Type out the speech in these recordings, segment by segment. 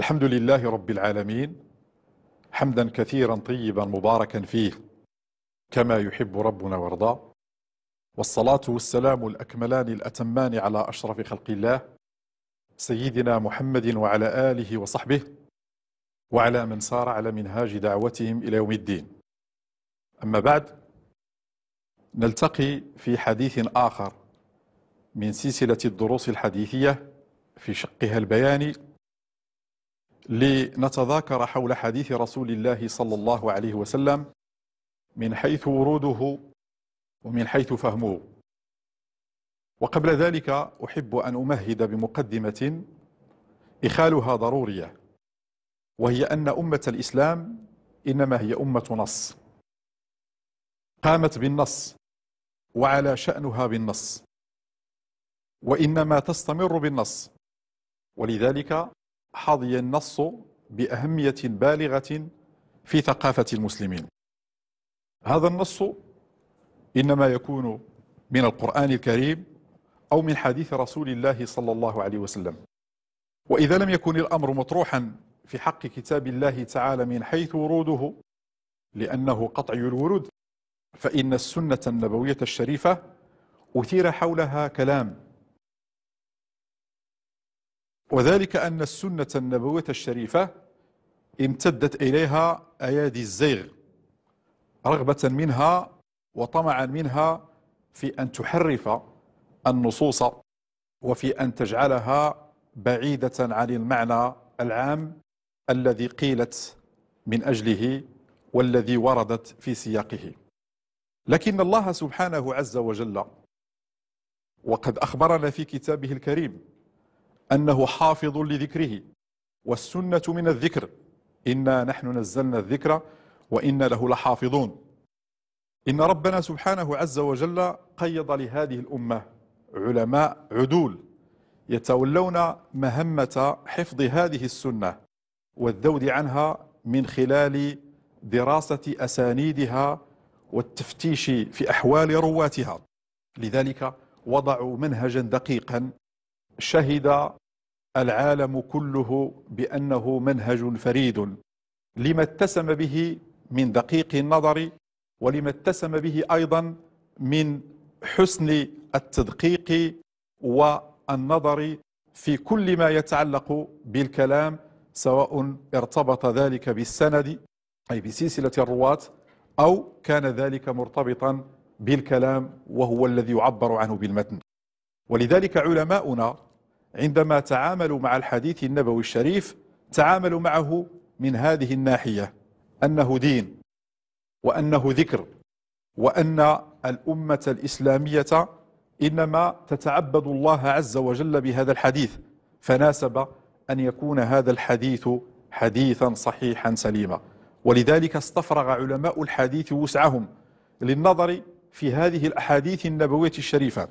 الحمد لله رب العالمين حمدا كثيرا طيبا مباركا فيه كما يحب ربنا ويرضى والصلاة والسلام الأكملان الأتمان على أشرف خلق الله سيدنا محمد وعلى آله وصحبه وعلى من سار على منهاج دعوتهم إلى يوم الدين أما بعد نلتقي في حديث آخر من سلسلة الدروس الحديثية في شقها البياني لنتذاكر حول حديث رسول الله صلى الله عليه وسلم من حيث وروده ومن حيث فهمه وقبل ذلك أحب أن أمهد بمقدمة إخالها ضرورية وهي أن أمة الإسلام إنما هي أمة نص قامت بالنص وعلى شأنها بالنص وإنما تستمر بالنص ولذلك حظي النص بأهمية بالغة في ثقافة المسلمين هذا النص إنما يكون من القرآن الكريم أو من حديث رسول الله صلى الله عليه وسلم وإذا لم يكن الأمر مطروحا في حق كتاب الله تعالى من حيث وروده لأنه قطعي الورود فإن السنة النبوية الشريفة أثير حولها كلام وذلك أن السنة النبوية الشريفة امتدت إليها أيادي الزيغ رغبة منها وطمعا منها في أن تحرف النصوص وفي أن تجعلها بعيدة عن المعنى العام الذي قيلت من أجله والذي وردت في سياقه لكن الله سبحانه عز وجل وقد أخبرنا في كتابه الكريم أنه حافظ لذكره والسنة من الذكر إنا نحن نزلنا الذكر وإنا له لحافظون إن ربنا سبحانه عز وجل قيض لهذه الأمة علماء عدول يتولون مهمة حفظ هذه السنة والذود عنها من خلال دراسة أسانيدها والتفتيش في أحوال رواتها لذلك وضعوا منهجا دقيقا شهد العالم كله بانه منهج فريد لما اتسم به من دقيق النظر ولما اتسم به ايضا من حسن التدقيق والنظر في كل ما يتعلق بالكلام سواء ارتبط ذلك بالسند اي بسلسله الرواه او كان ذلك مرتبطا بالكلام وهو الذي يعبر عنه بالمتن ولذلك علماؤنا عندما تعاملوا مع الحديث النبوي الشريف تعاملوا معه من هذه الناحية أنه دين وأنه ذكر وأن الأمة الإسلامية إنما تتعبد الله عز وجل بهذا الحديث فناسب أن يكون هذا الحديث حديثا صحيحا سليما ولذلك استفرغ علماء الحديث وسعهم للنظر في هذه الأحاديث النبوية الشريفة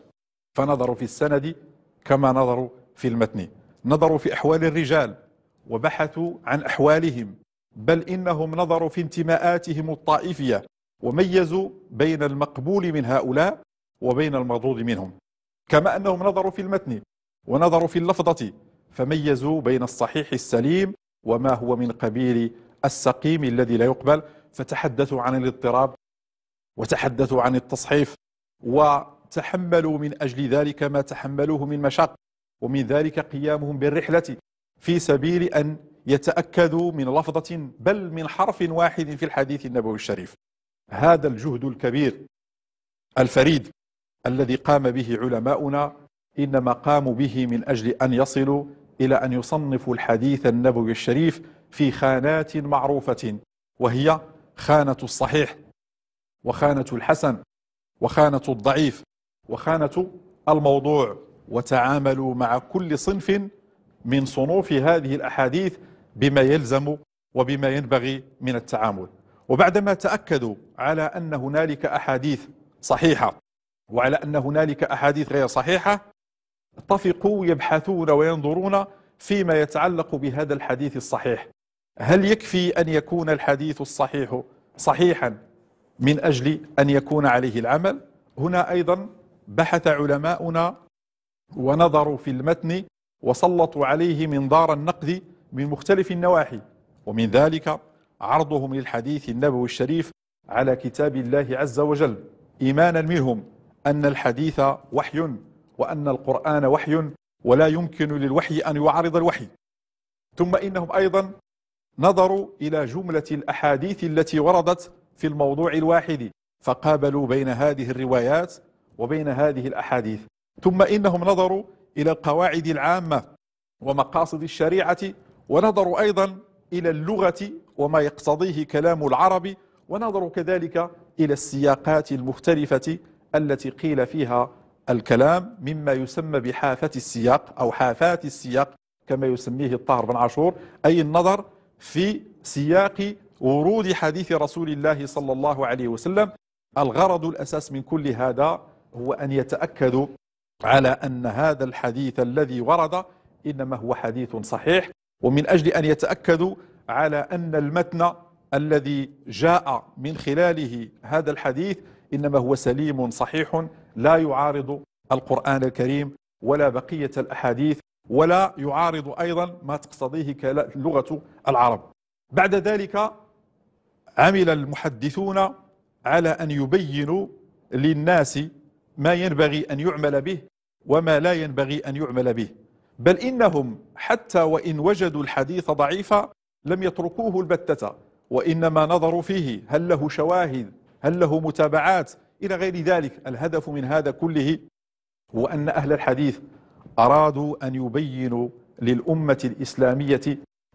فنظروا في السند كما نظروا في المتن نظروا في أحوال الرجال وبحثوا عن أحوالهم بل إنهم نظروا في انتماءاتهم الطائفية وميزوا بين المقبول من هؤلاء وبين المردود منهم كما أنهم نظروا في المتن ونظروا في اللفظة فميزوا بين الصحيح السليم وما هو من قبيل السقيم الذي لا يقبل فتحدثوا عن الاضطراب وتحدثوا عن التصحيف وتحملوا من أجل ذلك ما تحملوه من مشق ومن ذلك قيامهم بالرحلة في سبيل أن يتأكدوا من لفظة بل من حرف واحد في الحديث النبوي الشريف هذا الجهد الكبير الفريد الذي قام به علماؤنا إنما قاموا به من أجل أن يصلوا إلى أن يصنفوا الحديث النبوي الشريف في خانات معروفة وهي خانة الصحيح وخانة الحسن وخانة الضعيف وخانة الموضوع وتعاملوا مع كل صنف من صنوف هذه الأحاديث بما يلزم وبما ينبغي من التعامل وبعدما تأكدوا على أن هنالك أحاديث صحيحة وعلى أن هنالك أحاديث غير صحيحة اتفقوا يبحثون وينظرون فيما يتعلق بهذا الحديث الصحيح هل يكفي أن يكون الحديث الصحيح صحيحا من أجل أن يكون عليه العمل؟ هنا أيضا بحث علماؤنا ونظروا في المتن وسلطوا عليه منظار النقد من مختلف النواحي ومن ذلك عرضهم للحديث النبوي الشريف على كتاب الله عز وجل إيمانا منهم أن الحديث وحي وأن القرآن وحي ولا يمكن للوحي أن يعارض الوحي ثم إنهم أيضا نظروا إلى جملة الأحاديث التي وردت في الموضوع الواحد فقابلوا بين هذه الروايات وبين هذه الأحاديث ثم انهم نظروا الى القواعد العامه ومقاصد الشريعه ونظروا ايضا الى اللغه وما يقتضيه كلام العرب ونظروا كذلك الى السياقات المختلفه التي قيل فيها الكلام مما يسمى بحافه السياق او حافات السياق كما يسميه الطاهر بن عاشور اي النظر في سياق ورود حديث رسول الله صلى الله عليه وسلم الغرض الاساس من كل هذا هو ان يتاكدوا على أن هذا الحديث الذي ورد إنما هو حديث صحيح ومن أجل أن يتأكدوا على أن المتن الذي جاء من خلاله هذا الحديث إنما هو سليم صحيح لا يعارض القرآن الكريم ولا بقية الأحاديث ولا يعارض أيضا ما تقتضيه لغة العرب بعد ذلك عمل المحدثون على أن يبينوا للناس ما ينبغي أن يعمل به وما لا ينبغي أن يعمل به بل إنهم حتى وإن وجدوا الحديث ضعيفا لم يتركوه البتة وإنما نظروا فيه هل له شواهد هل له متابعات إلى غير ذلك الهدف من هذا كله هو أن أهل الحديث أرادوا أن يبينوا للأمة الإسلامية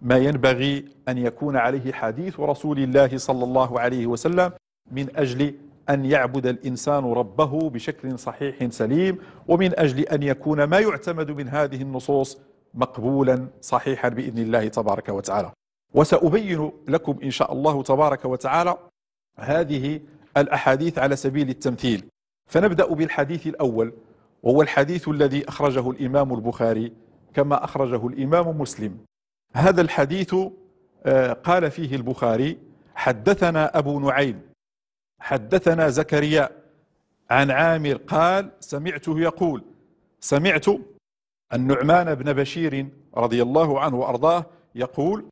ما ينبغي أن يكون عليه حديث رسول الله صلى الله عليه وسلم من أجل أن يعبد الإنسان ربه بشكل صحيح سليم ومن أجل أن يكون ما يعتمد من هذه النصوص مقبولا صحيحا بإذن الله تبارك وتعالى وسأبين لكم إن شاء الله تبارك وتعالى هذه الأحاديث على سبيل التمثيل فنبدأ بالحديث الأول وهو الحديث الذي أخرجه الإمام البخاري كما أخرجه الإمام مسلم هذا الحديث آه، قال فيه البخاري حدثنا أبو نعيم حدثنا زكريا عن عامر قال سمعته يقول سمعت النعمان بن بشير رضي الله عنه وارضاه يقول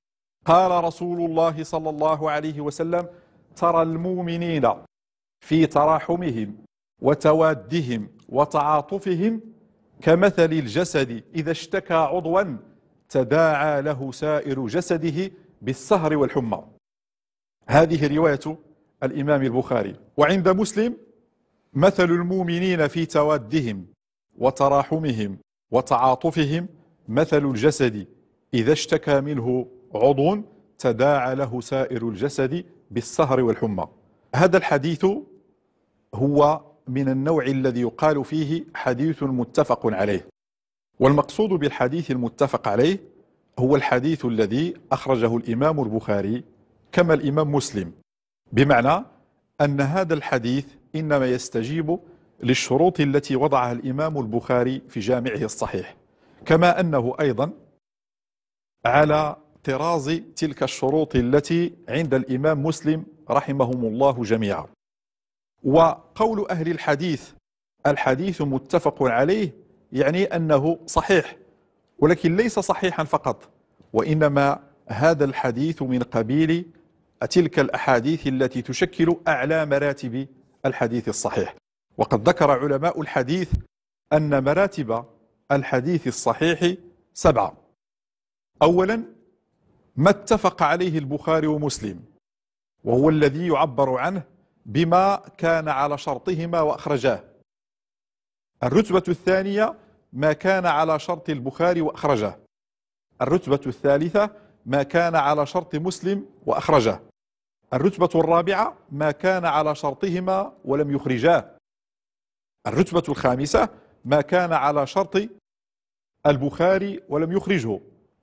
قال رسول الله صلى الله عليه وسلم ترى المؤمنين في تراحمهم وتوادهم وتعاطفهم كمثل الجسد اذا اشتكى عضوا تداعى له سائر جسده بالسهر والحمى هذه روايه الإمام البخاري وعند مسلم مثل المؤمنين في توادهم وتراحمهم وتعاطفهم مثل الجسد إذا اشتكى منه عضو تداعى له سائر الجسد بالسهر والحمى هذا الحديث هو من النوع الذي يقال فيه حديث متفق عليه والمقصود بالحديث المتفق عليه هو الحديث الذي أخرجه الإمام البخاري كما الإمام مسلم بمعنى أن هذا الحديث إنما يستجيب للشروط التي وضعها الإمام البخاري في جامعه الصحيح كما أنه أيضا على طراز تلك الشروط التي عند الإمام مسلم رحمهم الله جميعا وقول أهل الحديث الحديث متفق عليه يعني أنه صحيح ولكن ليس صحيحا فقط وإنما هذا الحديث من قبيل تلك الأحاديث التي تشكل أعلى مراتب الحديث الصحيح وقد ذكر علماء الحديث أن مراتب الحديث الصحيح سبعة أولا ما اتفق عليه البخاري ومسلم وهو الذي يعبر عنه بما كان على شرطهما وأخرجاه الرتبة الثانية ما كان على شرط البخاري وأخرجه الرتبة الثالثة ما كان على شرط مسلم وأخرجه الرتبة الرابعة ما كان على شرطهما ولم يخرجاه الرتبة الخامسة ما كان على شرط البخاري ولم يخرجه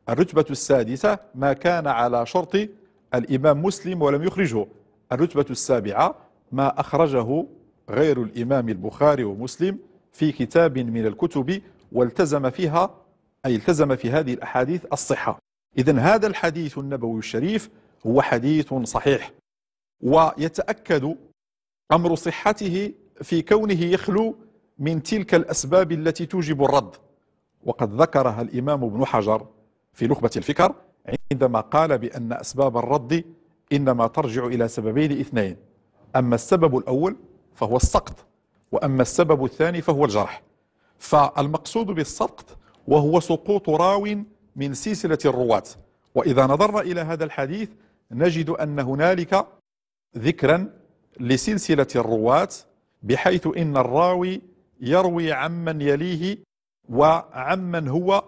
الرتبة السادسة ما كان على شرط الإمام مسلم ولم يخرجه الرتبة السابعة ما أخرجه غير الإمام البخاري ومسلم في كتاب من الكتب والتزم فيها أي التزم في هذه الأحاديث الصحة إذا هذا الحديث النبوي الشريف هو حديث صحيح ويتأكد أمر صحته في كونه يخلو من تلك الأسباب التي توجب الرد وقد ذكرها الإمام ابن حجر في نخبة الفكر عندما قال بأن أسباب الرد إنما ترجع إلى سببين اثنين أما السبب الأول فهو السقط وأما السبب الثاني فهو الجرح فالمقصود بالسقط وهو سقوط راو من سلسلة الرواة وإذا نظرنا إلى هذا الحديث نجد أن هنالك ذكرا لسلسلة الرواة بحيث إن الراوي يروي عمن يليه وعمن هو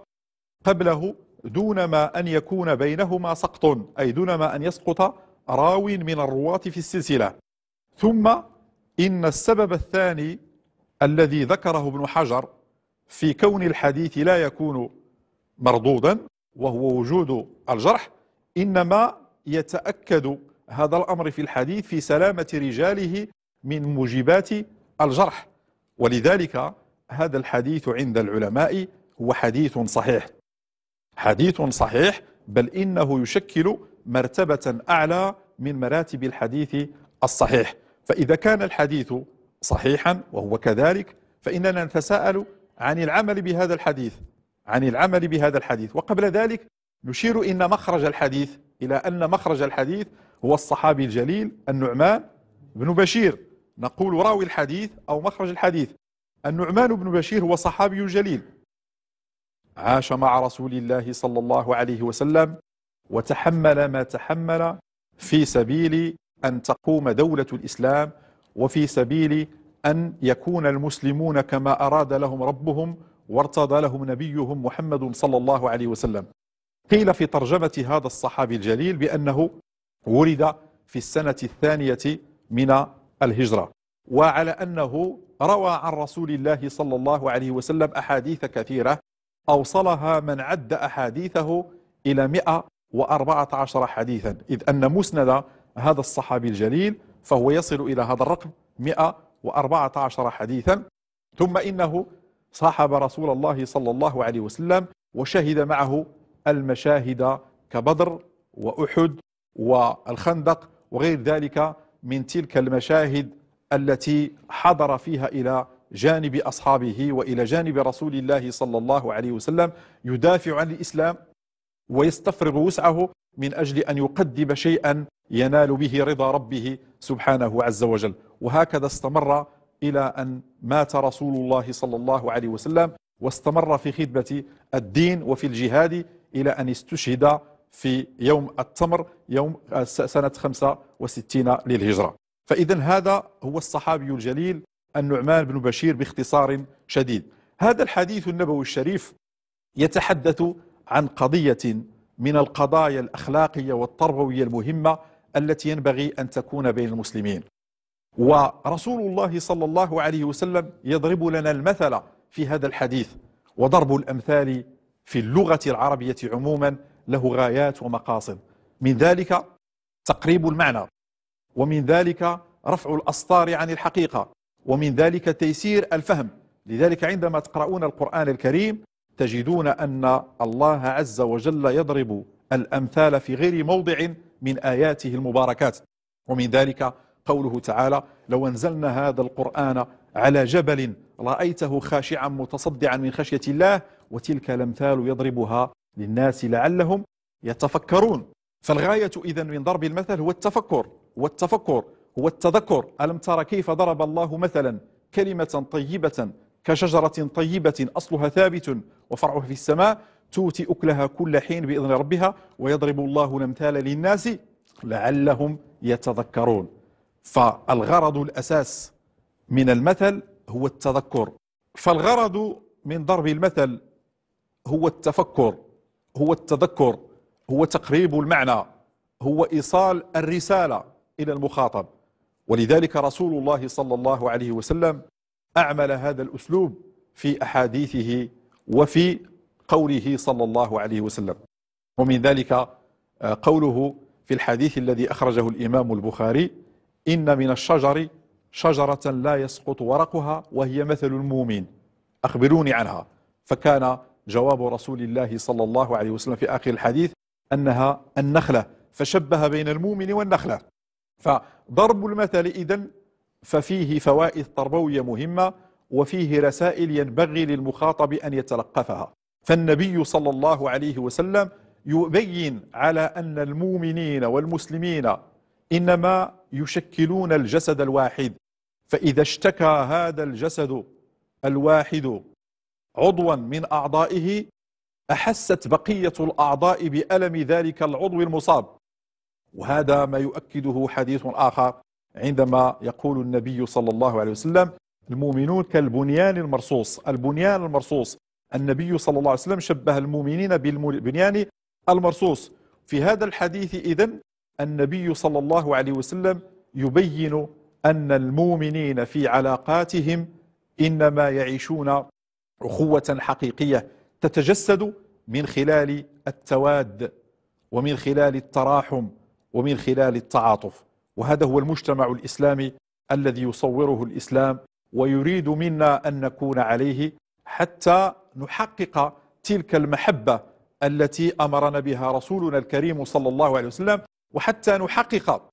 قبله دون ما أن يكون بينهما سقط أي دون ما أن يسقط راو من الرواة في السلسلة ثم إن السبب الثاني الذي ذكره ابن حجر في كون الحديث لا يكون مردودا وهو وجود الجرح إنما يتأكد هذا الأمر في الحديث في سلامة رجاله من موجبات الجرح ولذلك هذا الحديث عند العلماء هو حديث صحيح حديث صحيح بل إنه يشكل مرتبة أعلى من مراتب الحديث الصحيح فإذا كان الحديث صحيحا وهو كذلك فإننا نتساءل عن العمل بهذا الحديث عن العمل بهذا الحديث وقبل ذلك نشير إن مخرج الحديث إلى أن مخرج الحديث هو الصحابي الجليل النعمان بن بشير نقول راوي الحديث أو مخرج الحديث النعمان بن بشير هو صحابي جليل عاش مع رسول الله صلى الله عليه وسلم وتحمل ما تحمل في سبيل أن تقوم دولة الإسلام وفي سبيل أن يكون المسلمون كما أراد لهم ربهم وارتضى لهم نبيهم محمد صلى الله عليه وسلم قيل في ترجمة هذا الصحابي الجليل بأنه ولد في السنة الثانية من الهجرة وعلى أنه روى عن رسول الله صلى الله عليه وسلم أحاديث كثيرة أوصلها من عد أحاديثه إلى 114 حديثا إذ أن مسند هذا الصحابي الجليل فهو يصل إلى هذا الرقم 114 حديثا ثم إنه صاحب رسول الله صلى الله عليه وسلم وشهد معه المشاهد كبدر واحد والخندق وغير ذلك من تلك المشاهد التي حضر فيها الى جانب اصحابه والى جانب رسول الله صلى الله عليه وسلم يدافع عن الاسلام ويستفرغ وسعه من اجل ان يقدم شيئا ينال به رضا ربه سبحانه عز وجل وهكذا استمر الى ان مات رسول الله صلى الله عليه وسلم واستمر في خدمه الدين وفي الجهاد إلى أن استشهد في يوم التمر يوم آه، سنة 65 للهجرة فإذا هذا هو الصحابي الجليل النعمان بن بشير باختصار شديد هذا الحديث النبوي الشريف يتحدث عن قضية من القضايا الأخلاقية والتربوية المهمة التي ينبغي أن تكون بين المسلمين ورسول الله صلى الله عليه وسلم يضرب لنا المثل في هذا الحديث وضرب الأمثال في اللغة العربية عموما له غايات ومقاصد من ذلك تقريب المعنى ومن ذلك رفع الأسطار عن الحقيقة ومن ذلك تيسير الفهم لذلك عندما تقرؤون القرآن الكريم تجدون أن الله عز وجل يضرب الأمثال في غير موضع من آياته المباركات ومن ذلك قوله تعالى لو أنزلنا هذا القرآن على جبل رأيته خاشعا متصدعا من خشية الله وتلك الأمثال يضربها للناس لعلهم يتفكرون فالغاية إذا من ضرب المثل هو التفكر والتفكر هو التذكر ألم ترى كيف ضرب الله مثلا كلمة طيبة كشجرة طيبة أصلها ثابت وفرعها في السماء تؤتي أكلها كل حين بإذن ربها ويضرب الله الأمثال للناس لعلهم يتذكرون فالغرض الأساس من المثل هو التذكر فالغرض من ضرب المثل هو التفكر هو التذكر هو تقريب المعنى هو ايصال الرساله الى المخاطب ولذلك رسول الله صلى الله عليه وسلم اعمل هذا الاسلوب في احاديثه وفي قوله صلى الله عليه وسلم ومن ذلك آه، قوله في الحديث الذي اخرجه الامام البخاري ان من الشجر شجره لا يسقط ورقها وهي مثل المؤمن اخبروني عنها فكان جواب رسول الله صلى الله عليه وسلم في آخر الحديث أنها النخلة فشبه بين المؤمن والنخلة فضرب المثل إذن ففيه فوائد تربوية مهمة وفيه رسائل ينبغي للمخاطب أن يتلقفها فالنبي صلى الله عليه وسلم يبين على أن المؤمنين والمسلمين إنما يشكلون الجسد الواحد فإذا اشتكى هذا الجسد الواحد عضوا من أعضائه أحست بقية الأعضاء بألم ذلك العضو المصاب وهذا ما يؤكده حديث آخر عندما يقول النبي صلى الله عليه وسلم المؤمنون كالبنيان المرصوص البنيان المرصوص النبي صلى الله عليه وسلم شبه المؤمنين بالبنيان المرصوص في هذا الحديث إذن النبي صلى الله عليه وسلم يبين أن المؤمنين في علاقاتهم إنما يعيشون اخوه حقيقيه تتجسد من خلال التواد ومن خلال التراحم ومن خلال التعاطف وهذا هو المجتمع الاسلامي الذي يصوره الاسلام ويريد منا ان نكون عليه حتى نحقق تلك المحبه التي امرنا بها رسولنا الكريم صلى الله عليه وسلم وحتى نحقق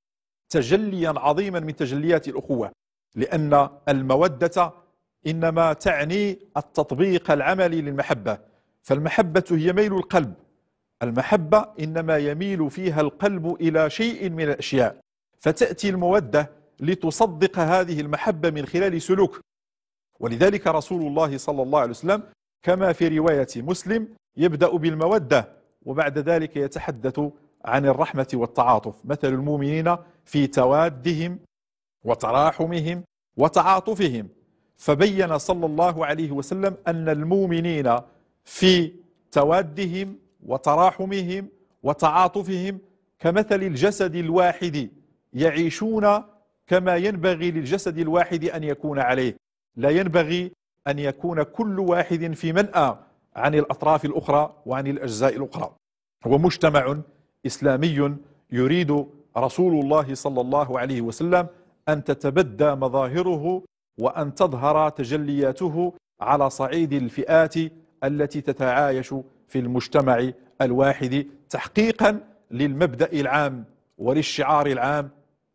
تجليا عظيما من تجليات الاخوه لان الموده انما تعني التطبيق العملي للمحبه فالمحبه هي ميل القلب المحبه انما يميل فيها القلب الى شيء من الاشياء فتاتي الموده لتصدق هذه المحبه من خلال سلوك ولذلك رسول الله صلى الله عليه وسلم كما في روايه مسلم يبدا بالموده وبعد ذلك يتحدث عن الرحمه والتعاطف مثل المؤمنين في توادهم وتراحمهم وتعاطفهم فبين صلى الله عليه وسلم أن المؤمنين في توادهم وتراحمهم وتعاطفهم كمثل الجسد الواحد يعيشون كما ينبغي للجسد الواحد أن يكون عليه لا ينبغي أن يكون كل واحد في منأى عن الأطراف الأخرى وعن الأجزاء الأخرى ومجتمع إسلامي يريد رسول الله صلى الله عليه وسلم أن تتبدى مظاهره وأن تظهر تجلياته على صعيد الفئات التي تتعايش في المجتمع الواحد تحقيقا للمبدأ العام وللشعار العام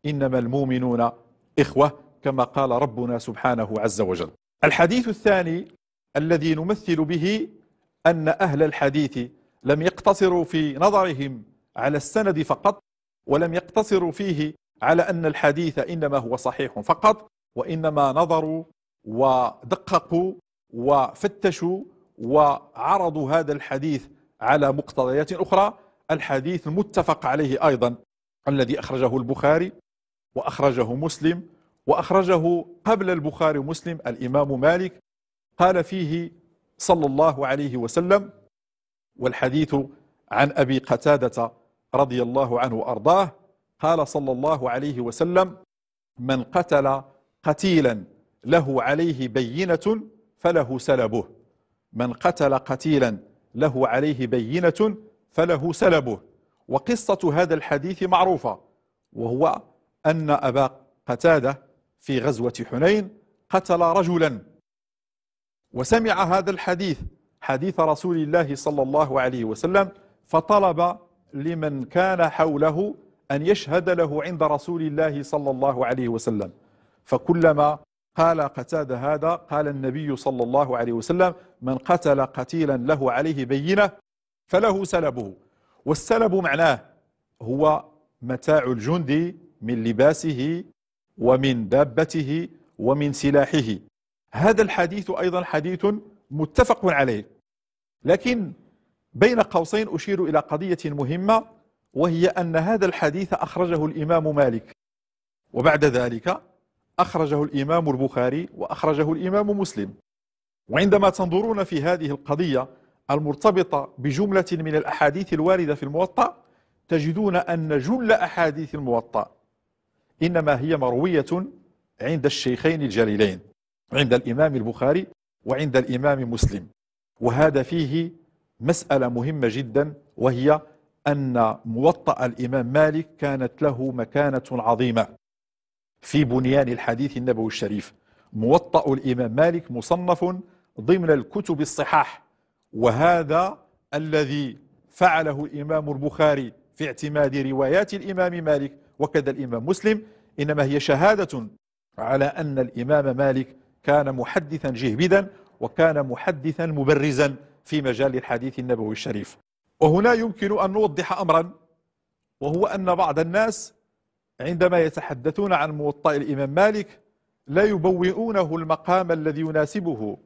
إنما المؤمنون إخوة كما قال ربنا سبحانه عز وجل الحديث الثاني الذي نمثل به أن أهل الحديث لم يقتصروا في نظرهم على السند فقط ولم يقتصروا فيه على أن الحديث إنما هو صحيح فقط وإنما نظروا ودققوا وفتشوا وعرضوا هذا الحديث على مقتضيات أخرى الحديث المتفق عليه أيضا الذي أخرجه البخاري وأخرجه مسلم وأخرجه قبل البخاري ومسلم الإمام مالك قال فيه صلى الله عليه وسلم والحديث عن أبي قتادة رضي الله عنه وأرضاه قال صلى الله عليه وسلم من قتل قتيلا له عليه بينة فله سلبه من قتل قتيلا له عليه بينة فله سلبه وقصة هذا الحديث معروفة وهو أن أبا قتادة في غزوة حنين قتل رجلا وسمع هذا الحديث حديث رسول الله صلى الله عليه وسلم فطلب لمن كان حوله أن يشهد له عند رسول الله صلى الله عليه وسلم فكلما قال قتاد هذا قال النبي صلى الله عليه وسلم من قتل قتيلا له عليه بينة فله سلبه والسلب معناه هو متاع الجندي من لباسه ومن دابته ومن سلاحه هذا الحديث أيضا حديث متفق عليه لكن بين قوسين أشير إلى قضية مهمة وهي أن هذا الحديث أخرجه الإمام مالك وبعد ذلك أخرجه الإمام البخاري وأخرجه الإمام مسلم وعندما تنظرون في هذه القضية المرتبطة بجملة من الأحاديث الواردة في الموطأ تجدون أن جل أحاديث الموطأ إنما هي مروية عند الشيخين الجليلين عند الإمام البخاري وعند الإمام مسلم وهذا فيه مسألة مهمة جدا وهي أن موطأ الإمام مالك كانت له مكانة عظيمة في بنيان الحديث النبوي الشريف موطأ الإمام مالك مصنف ضمن الكتب الصحاح وهذا الذي فعله الإمام البخاري في اعتماد روايات الإمام مالك وكذا الإمام مسلم إنما هي شهادة على أن الإمام مالك كان محدثا جهبدا وكان محدثا مبرزا في مجال الحديث النبوي الشريف وهنا يمكن أن نوضح أمرا وهو أن بعض الناس عندما يتحدثون عن موطأ الإمام مالك لا يبوئونه المقام الذي يناسبه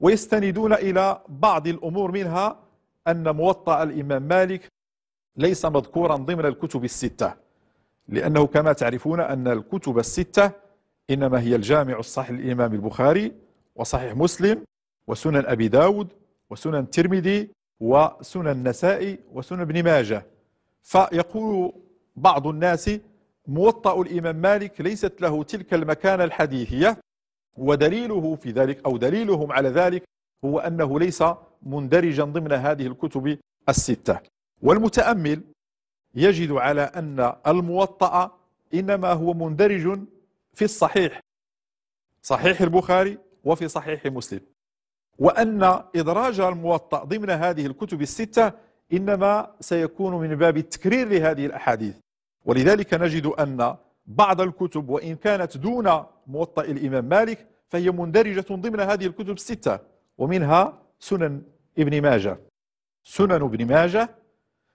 ويستندون إلى بعض الأمور منها أن موطأ الإمام مالك ليس مذكورا ضمن الكتب الستة لأنه كما تعرفون أن الكتب الستة إنما هي الجامع الصحيح للإمام البخاري وصحيح مسلم وسنن أبي داود وسنن الترمذي وسنن النسائي وسنن ابن ماجه فيقول بعض الناس موطأ الإمام مالك ليست له تلك المكانة الحديثية ودليله في ذلك أو دليلهم على ذلك هو أنه ليس مندرجا ضمن هذه الكتب الستة والمتأمل يجد على أن الموطأ إنما هو مندرج في الصحيح صحيح البخاري وفي صحيح مسلم وأن إدراج الموطأ ضمن هذه الكتب الستة إنما سيكون من باب التكرير لهذه الأحاديث ولذلك نجد أن بعض الكتب وإن كانت دون موطأ الإمام مالك فهي مندرجة ضمن هذه الكتب الستة ومنها سنن ابن ماجه سنن ابن ماجه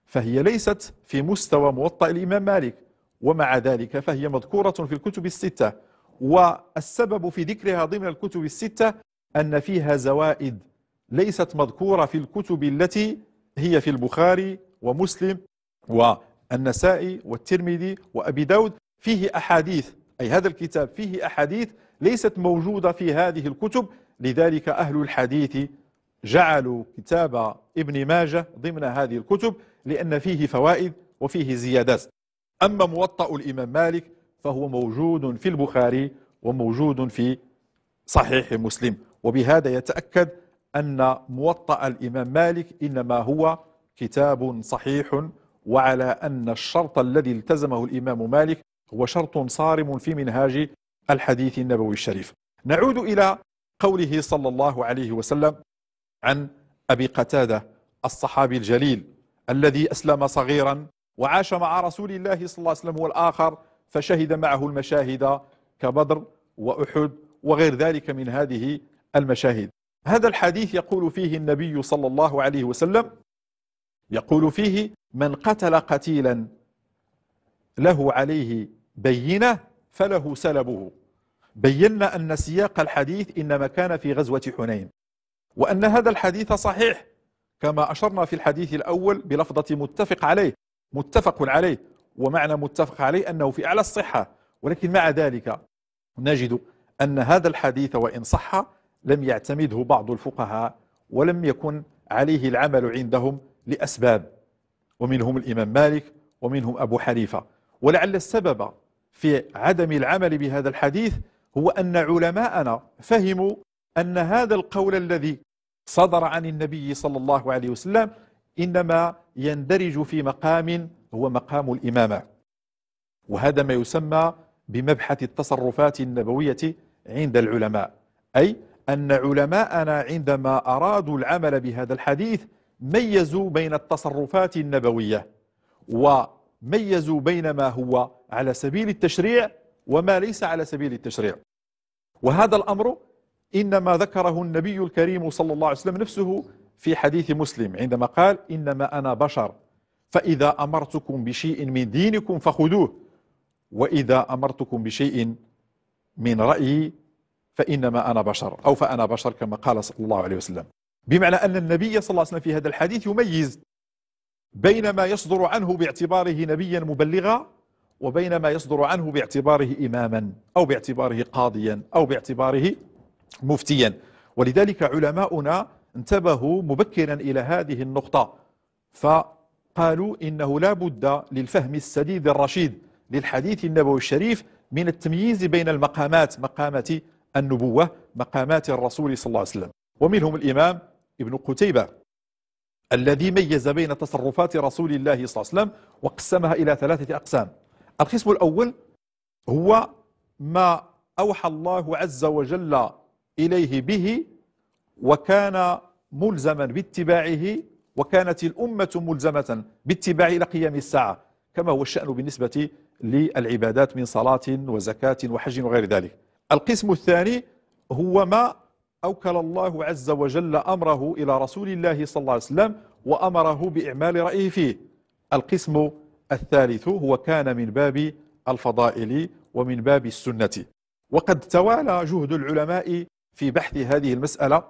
فهي ليست في مستوى موطأ الإمام مالك ومع ذلك فهي مذكورة في الكتب الستة والسبب في ذكرها ضمن الكتب الستة أن فيها زوائد ليست مذكورة في الكتب التي هي في البخاري ومسلم و النسائي والترمذي وأبي داود فيه أحاديث أي هذا الكتاب فيه أحاديث ليست موجودة في هذه الكتب لذلك أهل الحديث جعلوا كتاب ابن ماجه ضمن هذه الكتب لأن فيه فوائد وفيه زيادات أما موطأ الإمام مالك فهو موجود في البخاري وموجود في صحيح مسلم وبهذا يتأكد أن موطأ الإمام مالك إنما هو كتاب صحيح وعلى أن الشرط الذي التزمه الإمام مالك هو شرط صارم في منهاج الحديث النبوي الشريف نعود إلى قوله صلى الله عليه وسلم عن أبي قتادة الصحابي الجليل الذي أسلم صغيرا وعاش مع رسول الله صلى الله عليه وسلم والآخر فشهد معه المشاهد كبدر وأحد وغير ذلك من هذه المشاهد هذا الحديث يقول فيه النبي صلى الله عليه وسلم يقول فيه من قتل قتيلا له عليه بينة فله سلبه بينا أن سياق الحديث إنما كان في غزوة حنين وأن هذا الحديث صحيح كما أشرنا في الحديث الأول بلفظة متفق عليه متفق عليه ومعنى متفق عليه أنه في أعلى الصحة ولكن مع ذلك نجد أن هذا الحديث وإن صح لم يعتمده بعض الفقهاء ولم يكن عليه العمل عندهم لأسباب ومنهم الإمام مالك ومنهم أبو حنيفة ولعل السبب في عدم العمل بهذا الحديث هو أن علماءنا فهموا أن هذا القول الذي صدر عن النبي صلى الله عليه وسلم إنما يندرج في مقام هو مقام الإمامة وهذا ما يسمى بمبحث التصرفات النبوية عند العلماء أي أن علماءنا عندما أرادوا العمل بهذا الحديث ميزوا بين التصرفات النبوية وميزوا بين ما هو على سبيل التشريع وما ليس على سبيل التشريع وهذا الأمر إنما ذكره النبي الكريم صلى الله عليه وسلم نفسه في حديث مسلم عندما قال إنما أنا بشر فإذا أمرتكم بشيء من دينكم فخذوه وإذا أمرتكم بشيء من رأيي فإنما أنا بشر أو فأنا بشر كما قال صلى الله عليه وسلم بمعنى أن النبي صلى الله عليه وسلم في هذا الحديث يميز بين ما يصدر عنه باعتباره نبيا مبلغا وبين ما يصدر عنه باعتباره إماما أو باعتباره قاضيا أو باعتباره مفتيا ولذلك علماؤنا انتبهوا مبكرا إلى هذه النقطة فقالوا إنه لا بد للفهم السديد الرشيد للحديث النبوي الشريف من التمييز بين المقامات مقامة النبوة مقامات الرسول صلى الله عليه وسلم ومنهم الإمام ابن قتيبة الذي ميز بين تصرفات رسول الله صلى الله عليه وسلم وقسمها إلى ثلاثة أقسام القسم الأول هو ما أوحى الله عز وجل إليه به وكان ملزما باتباعه وكانت الأمة ملزمة باتباع إلى قيام الساعة كما هو الشأن بالنسبة للعبادات من صلاة وزكاة وحج وغير ذلك القسم الثاني هو ما أوكل الله عز وجل أمره إلى رسول الله صلى الله عليه وسلم وأمره بإعمال رأيه فيه القسم الثالث هو كان من باب الفضائل ومن باب السنة وقد توالى جهد العلماء في بحث هذه المسألة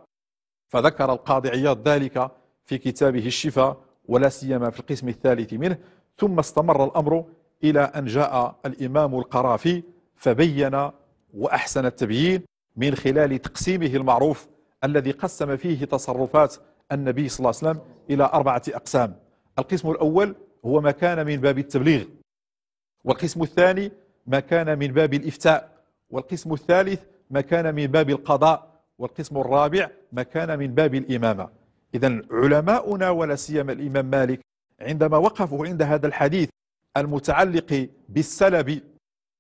فذكر القاضي عياض ذلك في كتابه الشفاء ولا سيما في القسم الثالث منه ثم استمر الأمر إلى أن جاء الإمام القرافي فبين وأحسن التبيين من خلال تقسيمه المعروف الذي قسم فيه تصرفات النبي صلى الله عليه وسلم إلى أربعة أقسام القسم الأول هو ما كان من باب التبليغ والقسم الثاني ما كان من باب الإفتاء والقسم الثالث ما كان من باب القضاء والقسم الرابع ما كان من باب الإمامة إذا علماؤنا ولا سيما الإمام مالك عندما وقفوا عند هذا الحديث المتعلق بالسلب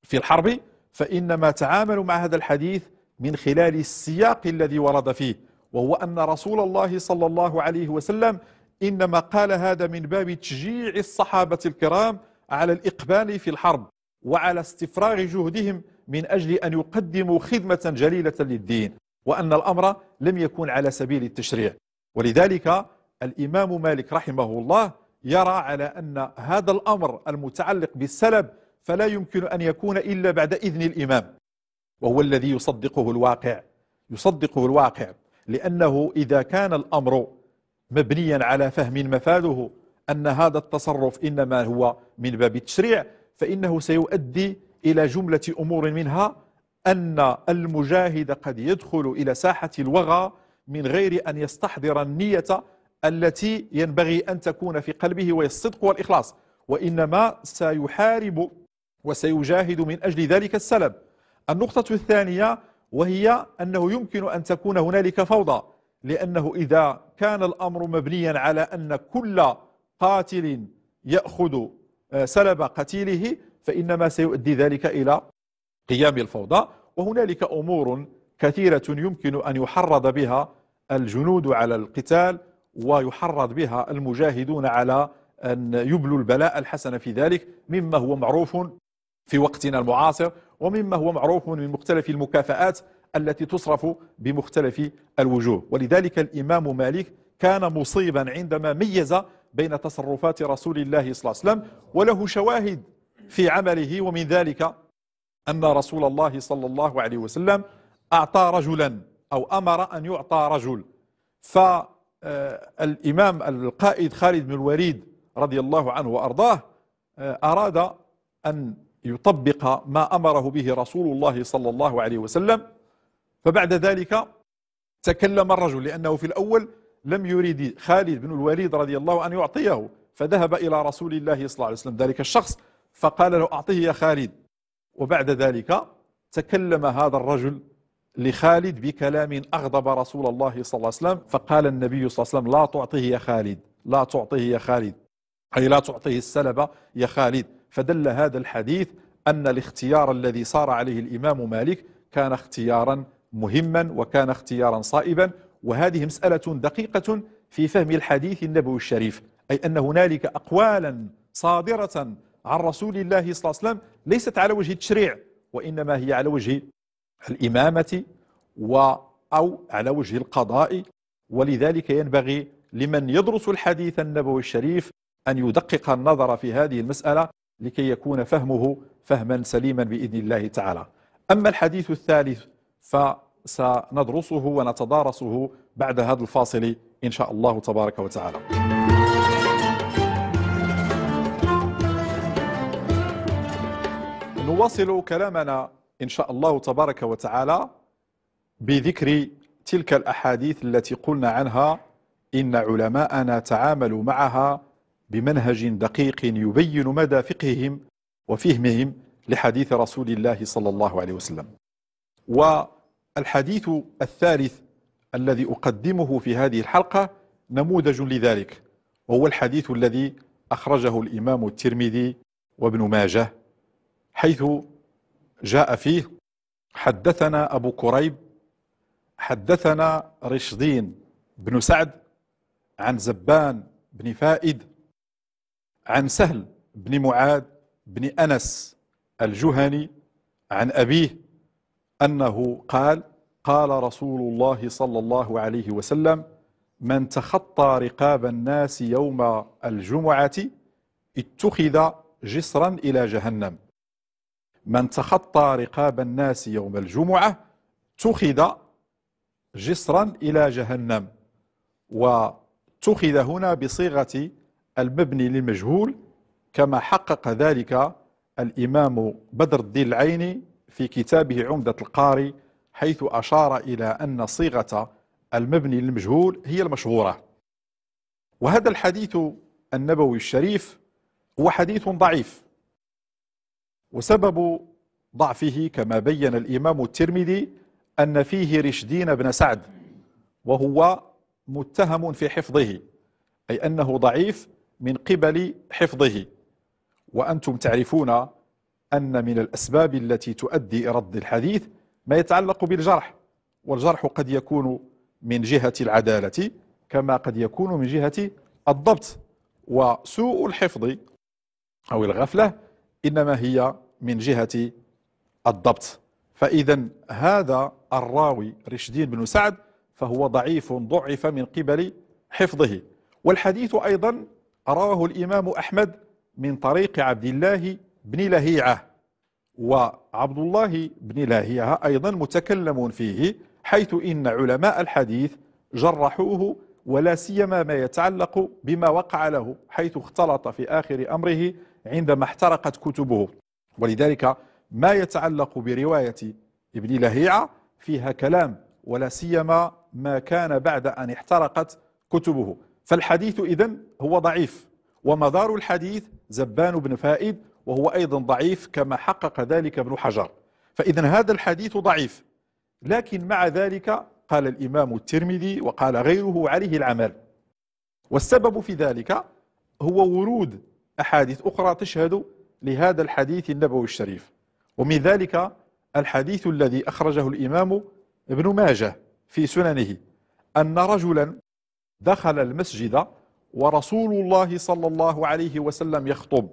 في الحرب فإنما تعاملوا مع هذا الحديث من خلال السياق الذي ورد فيه وهو أن رسول الله صلى الله عليه وسلم إنما قال هذا من باب تشجيع الصحابة الكرام على الإقبال في الحرب وعلى استفراغ جهدهم من أجل أن يقدموا خدمة جليلة للدين وأن الأمر لم يكن على سبيل التشريع ولذلك الإمام مالك رحمه الله يرى على أن هذا الأمر المتعلق بالسلب فلا يمكن أن يكون إلا بعد إذن الإمام وهو الذي يصدقه الواقع يصدقه الواقع لأنه إذا كان الأمر مبنيا على فهم مفاده أن هذا التصرف إنما هو من باب التشريع فإنه سيؤدي إلى جملة أمور منها أن المجاهد قد يدخل إلى ساحة الوغى من غير أن يستحضر النية التي ينبغي أن تكون في قلبه وهي الصدق والإخلاص وإنما سيحارب وسيجاهد من أجل ذلك السلب النقطة الثانية وهي أنه يمكن أن تكون هنالك فوضى لأنه إذا كان الأمر مبنيا على أن كل قاتل يأخذ آه، سلب قتيله فإنما سيؤدي ذلك إلى قيام الفوضى وهنالك أمور كثيرة يمكن أن يحرض بها الجنود على القتال ويحرض بها المجاهدون على أن يبلوا البلاء الحسن في ذلك مما هو معروف في وقتنا المعاصر ومما هو معروف من مختلف المكافآت التي تصرف بمختلف الوجوه ولذلك الإمام مالك كان مصيبا عندما ميز بين تصرفات رسول الله صلى الله عليه وسلم وله شواهد في عمله ومن ذلك أن رسول الله صلى الله عليه وسلم أعطى رجلا أو أمر أن يعطى رجل فالإمام القائد خالد بن الوليد رضي الله عنه وأرضاه آه، أراد أن يطبق ما أمره به رسول الله صلى الله عليه وسلم فبعد ذلك تكلم الرجل لأنه في الأول لم يريد خالد بن الوليد رضي الله أن يعطيه فذهب إلى رسول الله صلى الله عليه وسلم ذلك الشخص فقال له أعطيه يا خالد وبعد ذلك تكلم هذا الرجل لخالد بكلام أغضب رسول الله صلى الله عليه وسلم فقال النبي صلى الله عليه وسلم لا تعطيه يا خالد لا تعطيه يا خالد أي لا تعطيه السلبة يا خالد فدل هذا الحديث أن الاختيار الذي صار عليه الإمام مالك كان اختيارا مهما وكان اختيارا صائبا وهذه مسألة دقيقة في فهم الحديث النبوي الشريف أي أن هنالك أقوالا صادرة عن رسول الله صلى الله عليه وسلم ليست على وجه التشريع وإنما هي على وجه الإمامة و أو على وجه القضاء ولذلك ينبغي لمن يدرس الحديث النبوي الشريف أن يدقق النظر في هذه المسألة لكي يكون فهمه فهما سليما باذن الله تعالى. اما الحديث الثالث فسندرسه ونتدارسه بعد هذا الفاصل ان شاء الله تبارك وتعالى. نواصل كلامنا ان شاء الله تبارك وتعالى بذكر تلك الاحاديث التي قلنا عنها ان علماءنا تعاملوا معها بمنهج دقيق يبين مدى فقههم وفهمهم لحديث رسول الله صلى الله عليه وسلم والحديث الثالث الذي أقدمه في هذه الحلقة نموذج لذلك وهو الحديث الذي أخرجه الإمام الترمذي وابن ماجه حيث جاء فيه حدثنا أبو كريب حدثنا رشدين بن سعد عن زبان بن فائد عن سهل بن معاذ بن أنس الجهني عن أبيه أنه قال قال رسول الله صلى الله عليه وسلم من تخطى رقاب الناس يوم الجمعة اتخذ جسرا إلى جهنم من تخطى رقاب الناس يوم الجمعة اتخذ جسرا إلى جهنم واتخذ هنا بصيغة المبني للمجهول كما حقق ذلك الإمام بدر الدين العيني في كتابه عمدة القاري حيث أشار إلى أن صيغة المبني للمجهول هي المشهورة وهذا الحديث النبوي الشريف هو حديث ضعيف وسبب ضعفه كما بين الإمام الترمذي أن فيه رشدين بن سعد وهو متهم في حفظه أي أنه ضعيف من قبل حفظه وأنتم تعرفون أن من الأسباب التي تؤدي رد الحديث ما يتعلق بالجرح والجرح قد يكون من جهة العدالة كما قد يكون من جهة الضبط وسوء الحفظ أو الغفلة إنما هي من جهة الضبط فإذا هذا الراوي رشدين بن سعد فهو ضعيف ضعف من قبل حفظه والحديث أيضا رواه الإمام أحمد من طريق عبد الله بن لهيعة وعبد الله بن لهيعة أيضا متكلم فيه حيث إن علماء الحديث جرحوه ولا سيما ما يتعلق بما وقع له حيث اختلط في آخر أمره عندما احترقت كتبه ولذلك ما يتعلق برواية ابن لهيعة فيها كلام ولا سيما ما كان بعد أن احترقت كتبه فالحديث إذن هو ضعيف ومدار الحديث زبان بن فائد وهو أيضا ضعيف كما حقق ذلك ابن حجر فإذا هذا الحديث ضعيف لكن مع ذلك قال الإمام الترمذي وقال غيره عليه العمل والسبب في ذلك هو ورود أحاديث أخرى تشهد لهذا الحديث النبوي الشريف ومن ذلك الحديث الذي أخرجه الإمام ابن ماجه في سننه أن رجلا دخل المسجد ورسول الله صلى الله عليه وسلم يخطب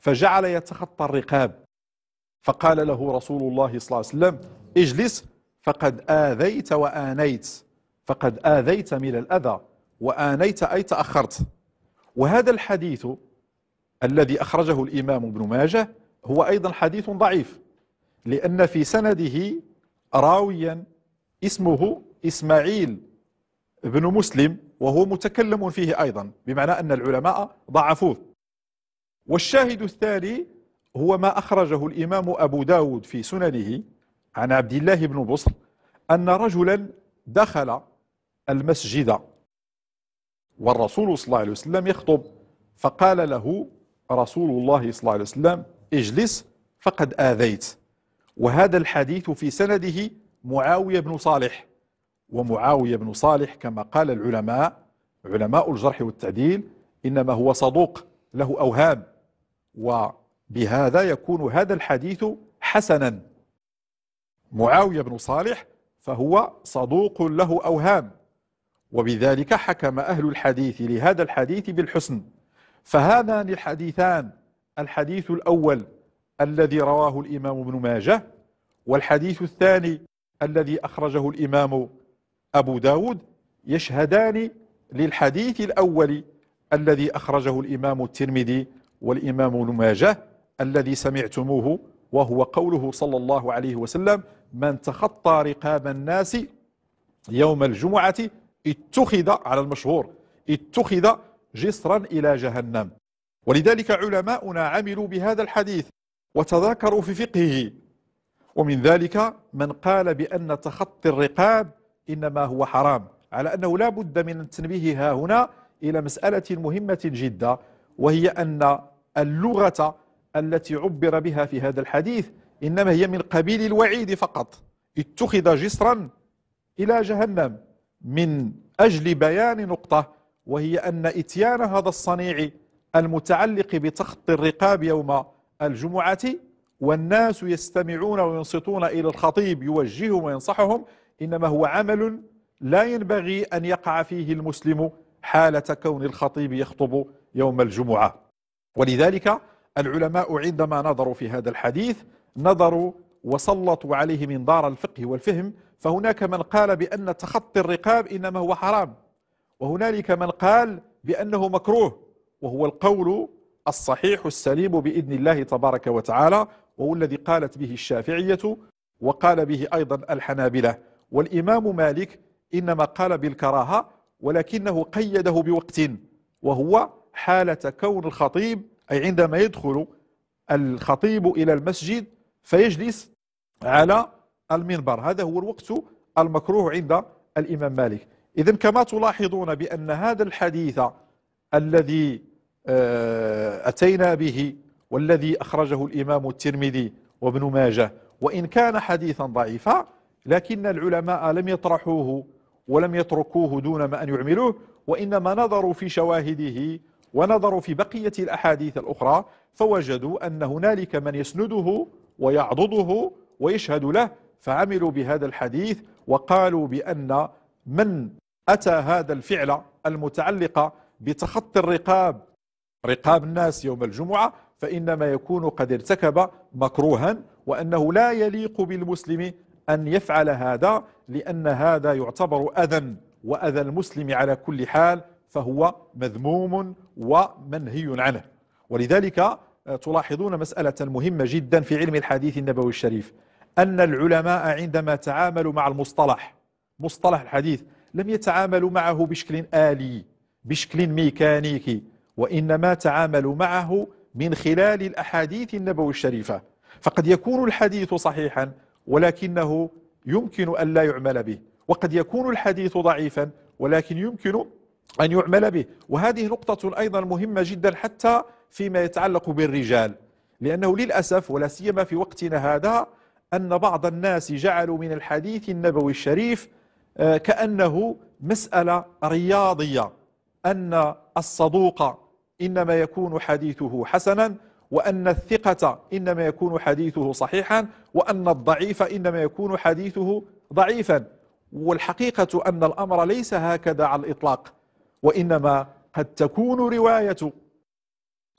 فجعل يتخطى الرقاب فقال له رسول الله صلى الله عليه وسلم اجلس فقد آذيت وآنيت فقد آذيت من الأذى وآنيت أي تأخرت وهذا الحديث الذي أخرجه الإمام ابن ماجه هو أيضا حديث ضعيف لأن في سنده راويا اسمه إسماعيل بن مسلم وهو متكلم فيه أيضا بمعنى أن العلماء ضعفوه والشاهد الثاني هو ما أخرجه الإمام أبو داود في سننه عن عبد الله بن بصر أن رجلا دخل المسجد والرسول صلى الله عليه وسلم يخطب فقال له رسول الله صلى الله عليه وسلم اجلس فقد آذيت وهذا الحديث في سنده معاوية بن صالح ومعاوية بن صالح كما قال العلماء علماء الجرح والتعديل إنما هو صدوق له أوهام وبهذا يكون هذا الحديث حسنا معاوية بن صالح فهو صدوق له أوهام وبذلك حكم أهل الحديث لهذا الحديث بالحسن فهذان الحديثان الحديث الأول الذي رواه الإمام ابن ماجه والحديث الثاني الذي أخرجه الإمام أبو داود يشهدان للحديث الأول الذي أخرجه الإمام الترمذي والإمام الماجه الذي سمعتموه وهو قوله صلى الله عليه وسلم من تخطى رقاب الناس يوم الجمعة اتخذ على المشهور اتخذ جسرا إلى جهنم ولذلك علماؤنا عملوا بهذا الحديث وتذاكروا في فقهه ومن ذلك من قال بأن تخطي الرقاب إنما هو حرام على أنه لا بد من التنبيه هنا إلى مسألة مهمة جدا وهي أن اللغة التي عبر بها في هذا الحديث إنما هي من قبيل الوعيد فقط اتخذ جسرا إلى جهنم من أجل بيان نقطة وهي أن إتيان هذا الصنيع المتعلق بتخط الرقاب يوم الجمعة والناس يستمعون وينصتون إلى الخطيب يوجههم وينصحهم إنما هو عمل لا ينبغي أن يقع فيه المسلم حالة كون الخطيب يخطب يوم الجمعة ولذلك العلماء عندما نظروا في هذا الحديث نظروا وسلطوا عليه من دار الفقه والفهم فهناك من قال بأن تخطي الرقاب إنما هو حرام وهنالك من قال بأنه مكروه وهو القول الصحيح السليم بإذن الله تبارك وتعالى وهو الذي قالت به الشافعية وقال به أيضا الحنابلة والإمام مالك إنما قال بالكراهة ولكنه قيده بوقت وهو حالة كون الخطيب أي عندما يدخل الخطيب إلى المسجد فيجلس على المنبر هذا هو الوقت المكروه عند الإمام مالك إذا كما تلاحظون بأن هذا الحديث الذي آه، أتينا به والذي أخرجه الإمام الترمذي وابن ماجه وإن كان حديثا ضعيفا لكن العلماء لم يطرحوه ولم يتركوه دون ما أن يعملوه وإنما نظروا في شواهده ونظروا في بقية الأحاديث الأخرى فوجدوا أن هنالك من يسنده ويعضده ويشهد له فعملوا بهذا الحديث وقالوا بأن من أتى هذا الفعل المتعلقة بتخطي الرقاب رقاب الناس يوم الجمعة فإنما يكون قد ارتكب مكروها وأنه لا يليق بالمسلم أن يفعل هذا لأن هذا يعتبر أذى وأذى المسلم على كل حال فهو مذموم ومنهي عنه ولذلك آه، تلاحظون مسألة مهمة جدا في علم الحديث النبوي الشريف أن العلماء عندما تعاملوا مع المصطلح مصطلح الحديث لم يتعاملوا معه بشكل آلي بشكل ميكانيكي وإنما تعاملوا معه من خلال الأحاديث النبوي الشريفة فقد يكون الحديث صحيحا ولكنه يمكن أن لا يعمل به وقد يكون الحديث ضعيفا ولكن يمكن أن يعمل به وهذه نقطة أيضا مهمة جدا حتى فيما يتعلق بالرجال لأنه للأسف ولا سيما في وقتنا هذا أن بعض الناس جعلوا من الحديث النبوي الشريف آه، كأنه مسألة رياضية أن الصدوق إنما يكون حديثه حسنا وأن الثقة إنما يكون حديثه صحيحا وأن الضعيف إنما يكون حديثه ضعيفا والحقيقة أن الأمر ليس هكذا على الإطلاق وإنما قد تكون رواية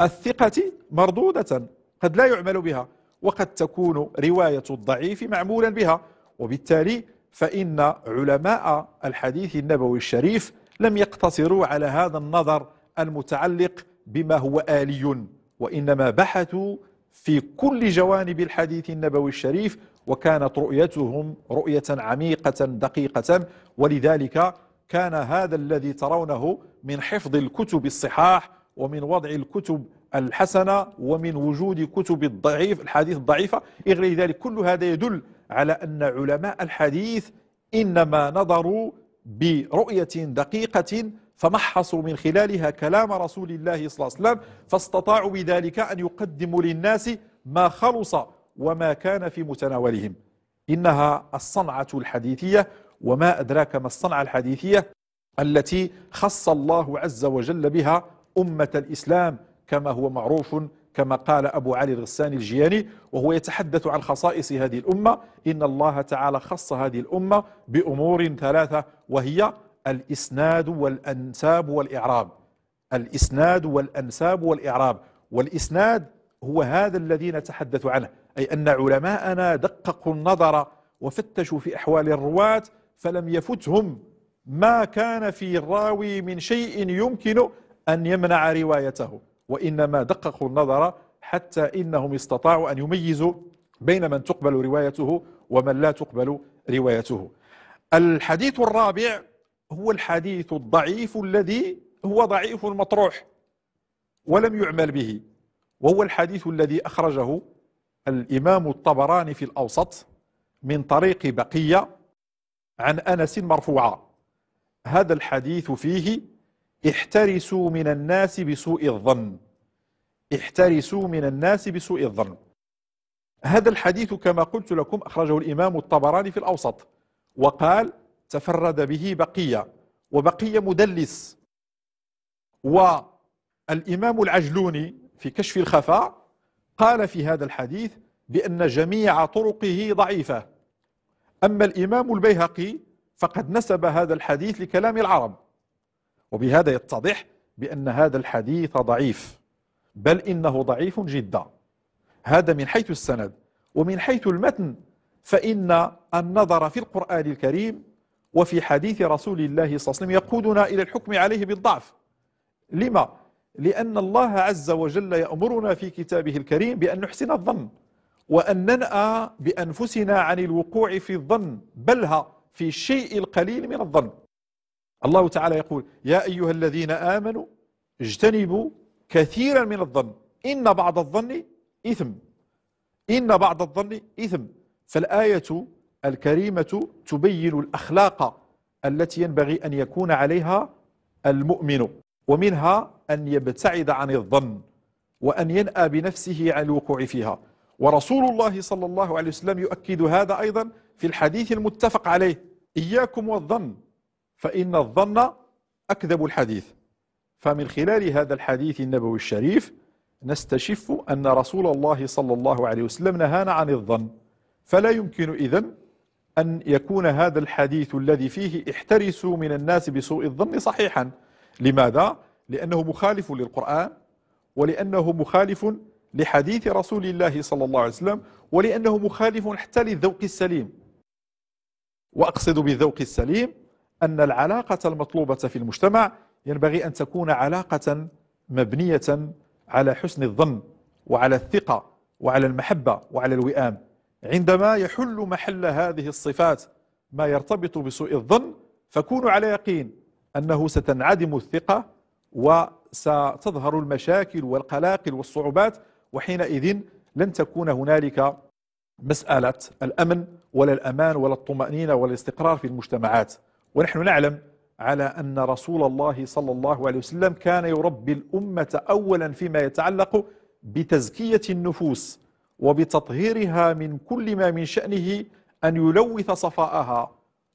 الثقة مردودة قد لا يعمل بها وقد تكون رواية الضعيف معمولا بها وبالتالي فإن علماء الحديث النبوي الشريف لم يقتصروا على هذا النظر المتعلق بما هو آلي وإنما بحثوا في كل جوانب الحديث النبوي الشريف وكانت رؤيتهم رؤية عميقة دقيقة ولذلك كان هذا الذي ترونه من حفظ الكتب الصحاح ومن وضع الكتب الحسنة ومن وجود كتب الضعيف الحديث الضعيفة إلى غير ذلك كل هذا يدل على أن علماء الحديث إنما نظروا برؤية دقيقة فمحصوا من خلالها كلام رسول الله صلى الله عليه وسلم فاستطاعوا بذلك أن يقدموا للناس ما خلص وما كان في متناولهم إنها الصنعة الحديثية وما أدراك ما الصنعة الحديثية التي خص الله عز وجل بها أمة الإسلام كما هو معروف كما قال أبو علي الغساني الجياني وهو يتحدث عن خصائص هذه الأمة إن الله تعالى خص هذه الأمة بأمور ثلاثة وهي الإسناد والأنساب والإعراب الإسناد والأنساب والإعراب والإسناد هو هذا الذي نتحدث عنه أي أن علماءنا دققوا النظر وفتشوا في أحوال الرواة فلم يفتهم ما كان في الراوي من شيء يمكن أن يمنع روايته وإنما دققوا النظر حتى إنهم استطاعوا أن يميزوا بين من تقبل روايته ومن لا تقبل روايته الحديث الرابع هو الحديث الضعيف الذي هو ضعيف مطروح ولم يعمل به وهو الحديث الذي أخرجه الإمام الطبراني في الأوسط من طريق بقية عن أنس مرفوعة هذا الحديث فيه احترسوا من الناس بسوء الظن احترسوا من الناس بسوء الظن هذا الحديث كما قلت لكم أخرجه الإمام الطبراني في الأوسط وقال تفرد به بقية وبقية مدلس والإمام العجلوني في كشف الخفاء قال في هذا الحديث بأن جميع طرقه ضعيفة أما الإمام البيهقي فقد نسب هذا الحديث لكلام العرب وبهذا يتضح بأن هذا الحديث ضعيف بل إنه ضعيف جدا هذا من حيث السند ومن حيث المتن فإن النظر في القرآن الكريم وفي حديث رسول الله صلى الله عليه وسلم يقودنا إلى الحكم عليه بالضعف لما؟ لأن الله عز وجل يأمرنا في كتابه الكريم بأن نحسن الظن وأن ننأى بأنفسنا عن الوقوع في الظن بلها في الشيء القليل من الظن الله تعالى يقول يا أيها الذين آمنوا اجتنبوا كثيرا من الظن إن بعض الظن إثم إن بعض الظن إثم فالآية الكريمة تبين الأخلاق التي ينبغي أن يكون عليها المؤمن ومنها أن يبتعد عن الظن وأن ينأى بنفسه عن الوقوع فيها ورسول الله صلى الله عليه وسلم يؤكد هذا أيضا في الحديث المتفق عليه إياكم والظن فإن الظن أكذب الحديث فمن خلال هذا الحديث النبوي الشريف نستشف أن رسول الله صلى الله عليه وسلم نهانا عن الظن فلا يمكن إذن أن يكون هذا الحديث الذي فيه احترسوا من الناس بسوء الظن صحيحا لماذا؟ لأنه مخالف للقرآن ولأنه مخالف لحديث رسول الله صلى الله عليه وسلم ولأنه مخالف حتى للذوق السليم وأقصد بالذوق السليم أن العلاقة المطلوبة في المجتمع ينبغي أن تكون علاقة مبنية على حسن الظن وعلى الثقة وعلى المحبة وعلى الوئام عندما يحل محل هذه الصفات ما يرتبط بسوء الظن فكونوا على يقين أنه ستنعدم الثقة وستظهر المشاكل والقلاقل والصعوبات وحينئذ لن تكون هنالك مسألة الأمن ولا الأمان ولا الطمأنينة ولا الاستقرار في المجتمعات ونحن نعلم على أن رسول الله صلى الله عليه وسلم كان يربي الأمة أولا فيما يتعلق بتزكية النفوس وبتطهيرها من كل ما من شأنه أن يلوث صفاءها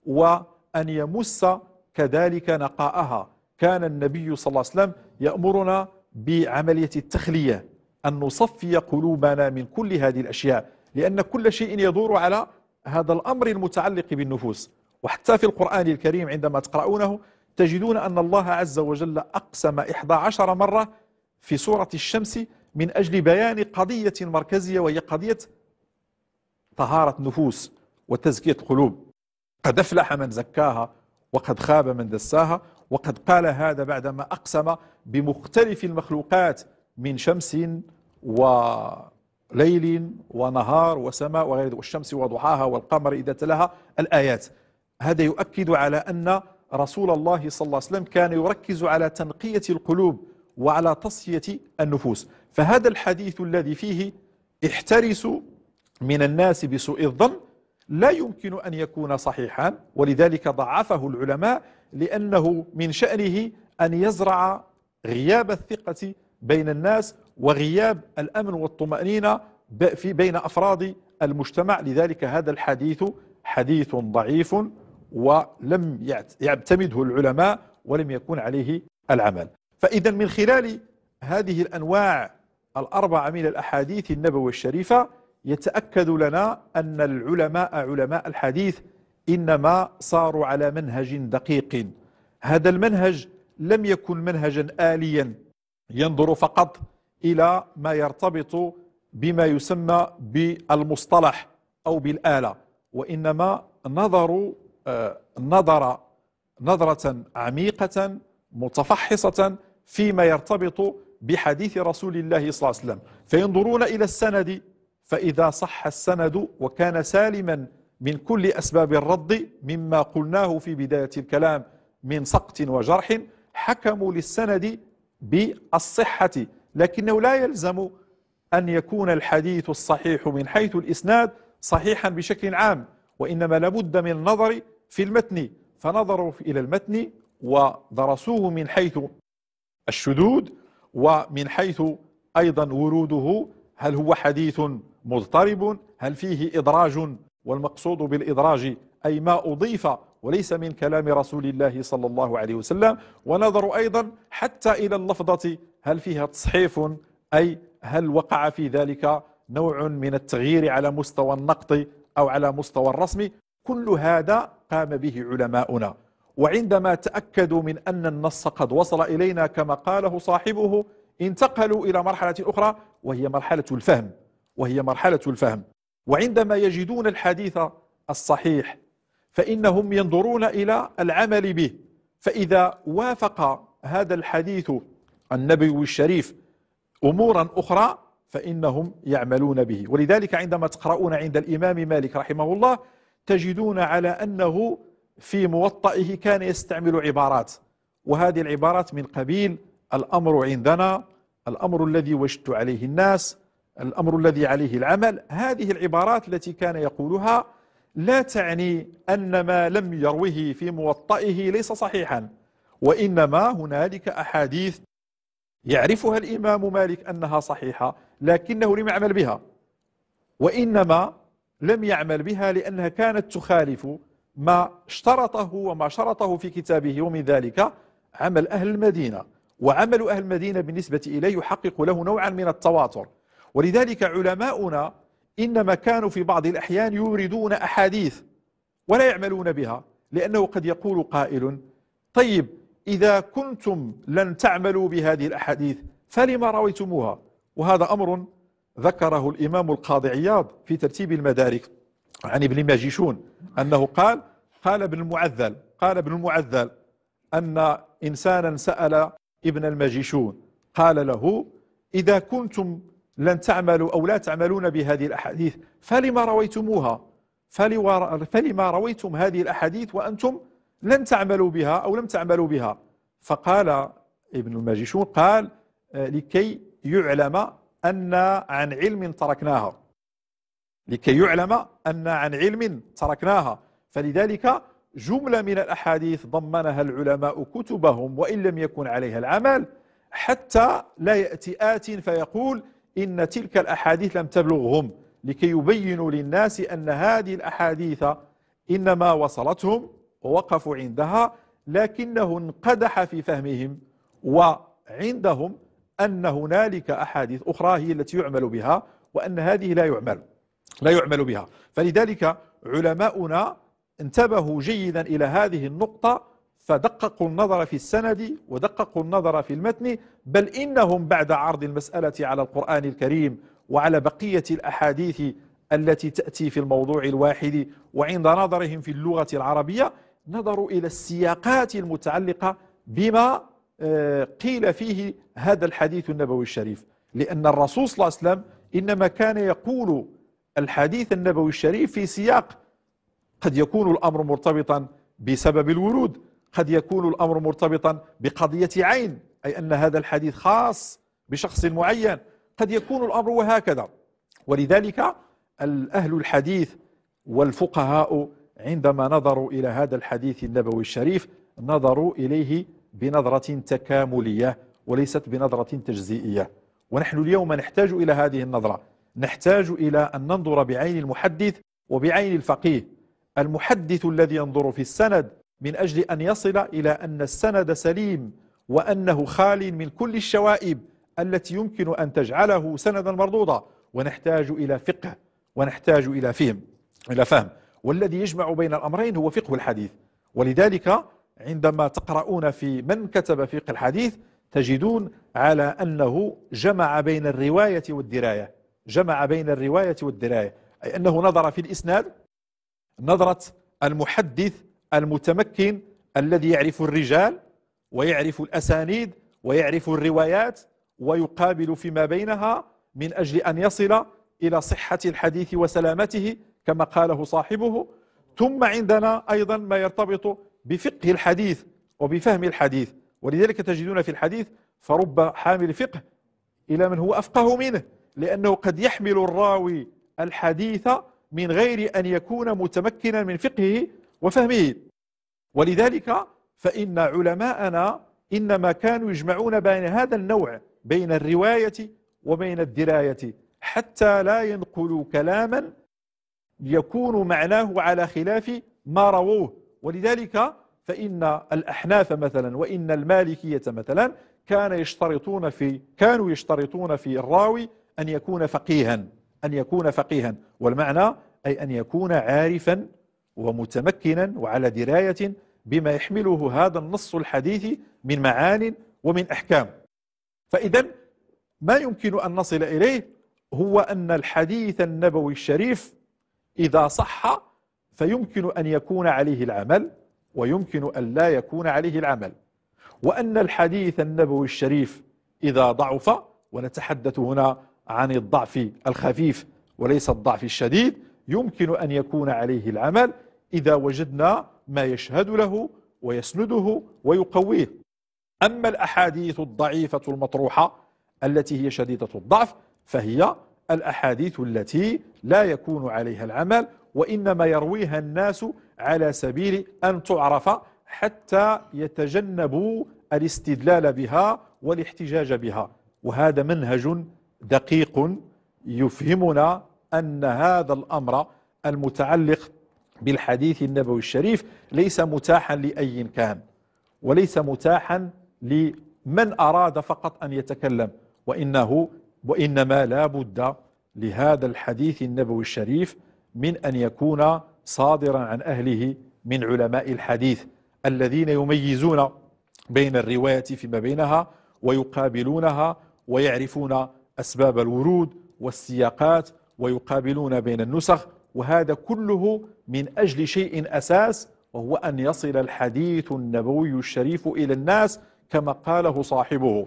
وأن يمس كذلك نقاءها كان النبي صلى الله عليه وسلم يأمرنا بعملية التخلية أن نصفي قلوبنا من كل هذه الأشياء لأن كل شيء يدور على هذا الأمر المتعلق بالنفوس وحتى في القرآن الكريم عندما تقرؤونه تجدون أن الله عز وجل أقسم 11 مرة في سورة الشمس من أجل بيان قضية مركزية وهي قضية طهارة النفوس وتزكية القلوب قد أفلح من زكاها وقد خاب من دساها وقد قال هذا بعدما أقسم بمختلف المخلوقات من شمس وليل ونهار وسماء وغير والشمس وضحاها والقمر إذا تلاها الآيات هذا يؤكد على أن رسول الله صلى الله عليه وسلم كان يركز على تنقية القلوب وعلى تصفية النفوس فهذا الحديث الذي فيه احترسوا من الناس بسوء الظن لا يمكن أن يكون صحيحا ولذلك ضعفه العلماء لأنه من شأنه أن يزرع غياب الثقة بين الناس وغياب الأمن والطمأنينة في بين أفراد المجتمع لذلك هذا الحديث حديث ضعيف ولم يعتمده العلماء ولم يكن عليه العمل فإذا من خلال هذه الأنواع الأربعة من الأحاديث النبوية الشريفة يتأكد لنا أن العلماء علماء الحديث إنما صاروا على منهج دقيق هذا المنهج لم يكن منهجا آليا ينظر فقط إلى ما يرتبط بما يسمى بالمصطلح أو بالآلة وإنما نظروا آه، نظر نظرة عميقة متفحصة فيما يرتبط بحديث رسول الله صلى الله عليه وسلم فينظرون إلى السند فإذا صح السند وكان سالما من كل أسباب الرد مما قلناه في بداية الكلام من سقط وجرح حكموا للسند بالصحة لكنه لا يلزم أن يكون الحديث الصحيح من حيث الإسناد صحيحا بشكل عام وإنما لابد من النظر في المتن فنظروا إلى المتن ودرسوه من حيث الشذوذ ومن حيث أيضا وروده هل هو حديث مضطرب هل فيه إدراج والمقصود بالإدراج أي ما أضيف وليس من كلام رسول الله صلى الله عليه وسلم ونظر أيضا حتى إلى اللفظة هل فيها تصحيف أي هل وقع في ذلك نوع من التغيير على مستوى النقط أو على مستوى الرسم كل هذا قام به علماؤنا وعندما تأكدوا من أن النص قد وصل إلينا كما قاله صاحبه انتقلوا إلى مرحلة أخرى وهي مرحلة الفهم وهي مرحلة الفهم وعندما يجدون الحديث الصحيح فإنهم ينظرون إلى العمل به فإذا وافق هذا الحديث النبي الشريف أمورا أخرى فإنهم يعملون به ولذلك عندما تقرؤون عند الإمام مالك رحمه الله تجدون على أنه في موطئه كان يستعمل عبارات وهذه العبارات من قبيل الأمر عندنا الأمر الذي وجدت عليه الناس الأمر الذي عليه العمل هذه العبارات التي كان يقولها لا تعني أن ما لم يروه في موطئه ليس صحيحا وإنما هنالك أحاديث يعرفها الإمام مالك أنها صحيحة لكنه لم يعمل بها وإنما لم يعمل بها لأنها كانت تخالف ما اشترطه وما شرطه في كتابه ومن ذلك عمل أهل المدينة وعمل أهل المدينة بالنسبة إليه يحقق له نوعا من التواتر ولذلك علماؤنا إنما كانوا في بعض الأحيان يوردون أحاديث ولا يعملون بها لأنه قد يقول قائل طيب إذا كنتم لن تعملوا بهذه الأحاديث فلما رويتموها وهذا أمر ذكره الإمام القاضي عياض في ترتيب المدارك عن يعني ابن ماجيشون أنه قال قال ابن المعذل قال ابن المعذل أن إنسانا سأل ابن الماجيشون قال له إذا كنتم لن تعملوا أو لا تعملون بهذه الأحاديث فلما رويتموها فلما رويتم هذه الأحاديث وأنتم لن تعملوا بها أو لم تعملوا بها فقال ابن الماجيشون قال لكي يعلم أن عن علم تركناها لكي يعلم أن عن علم تركناها فلذلك جملة من الأحاديث ضمنها العلماء كتبهم وإن لم يكن عليها العمل حتى لا يأتي آت فيقول إن تلك الأحاديث لم تبلغهم لكي يبينوا للناس أن هذه الأحاديث إنما وصلتهم ووقفوا عندها لكنه انقدح في فهمهم وعندهم أن هنالك أحاديث أخرى هي التي يعمل بها وأن هذه لا يعمل لا يعمل بها فلذلك علماؤنا انتبهوا جيدا إلى هذه النقطة فدققوا النظر في السند ودققوا النظر في المتن بل إنهم بعد عرض المسألة على القرآن الكريم وعلى بقية الأحاديث التي تأتي في الموضوع الواحد وعند نظرهم في اللغة العربية نظروا إلى السياقات المتعلقة بما آه، قيل فيه هذا الحديث النبوي الشريف لأن الرسول صلى الله عليه وسلم إنما كان يقول الحديث النبوي الشريف في سياق قد يكون الأمر مرتبطا بسبب الورود قد يكون الأمر مرتبطا بقضية عين أي أن هذا الحديث خاص بشخص معين قد يكون الأمر وهكذا ولذلك أهل الحديث والفقهاء عندما نظروا إلى هذا الحديث النبوي الشريف نظروا إليه بنظرة تكاملية وليست بنظرة تجزئية ونحن اليوم نحتاج إلى هذه النظرة نحتاج إلى أن ننظر بعين المحدث وبعين الفقيه المحدث الذي ينظر في السند من أجل أن يصل إلى أن السند سليم وأنه خال من كل الشوائب التي يمكن أن تجعله سندا مرضوضا ونحتاج إلى فقه ونحتاج إلى فهم إلى فهم والذي يجمع بين الأمرين هو فقه الحديث ولذلك عندما تقرؤون في من كتب فقه الحديث تجدون على أنه جمع بين الرواية والدراية جمع بين الرواية والدراية أي أنه نظر في الإسناد نظرة المحدث المتمكن الذي يعرف الرجال ويعرف الأسانيد ويعرف الروايات ويقابل فيما بينها من أجل أن يصل إلى صحة الحديث وسلامته كما قاله صاحبه ثم عندنا أيضا ما يرتبط بفقه الحديث وبفهم الحديث ولذلك تجدون في الحديث فرب حامل فقه إلى من هو أفقه منه لأنه قد يحمل الراوي الحديث من غير أن يكون متمكنا من فقهه وفهمه ولذلك فإن علماءنا إنما كانوا يجمعون بين هذا النوع بين الرواية وبين الدراية حتى لا ينقلوا كلاما يكون معناه على خلاف ما رووه ولذلك فإن الأحناف مثلا وإن المالكية مثلا كان يشترطون في كانوا يشترطون في الراوي أن يكون فقيها أن يكون فقيها والمعنى أي أن يكون عارفا ومتمكنا وعلى دراية بما يحمله هذا النص الحديث من معان ومن أحكام فإذا ما يمكن أن نصل إليه هو أن الحديث النبوي الشريف إذا صح فيمكن أن يكون عليه العمل ويمكن أن لا يكون عليه العمل وأن الحديث النبوي الشريف إذا ضعف ونتحدث هنا عن الضعف الخفيف وليس الضعف الشديد يمكن أن يكون عليه العمل إذا وجدنا ما يشهد له ويسنده ويقويه أما الأحاديث الضعيفة المطروحة التي هي شديدة الضعف فهي الأحاديث التي لا يكون عليها العمل وإنما يرويها الناس على سبيل أن تعرف حتى يتجنبوا الاستدلال بها والاحتجاج بها وهذا منهج دقيق يفهمنا أن هذا الأمر المتعلق بالحديث النبوي الشريف ليس متاحا لأي كان وليس متاحا لمن أراد فقط أن يتكلم وإنه وإنما لا بد لهذا الحديث النبوي الشريف من أن يكون صادرا عن أهله من علماء الحديث الذين يميزون بين الرواية فيما بينها ويقابلونها ويعرفون أسباب الورود والسياقات ويقابلون بين النسخ وهذا كله من أجل شيء أساس وهو أن يصل الحديث النبوي الشريف إلى الناس كما قاله صاحبه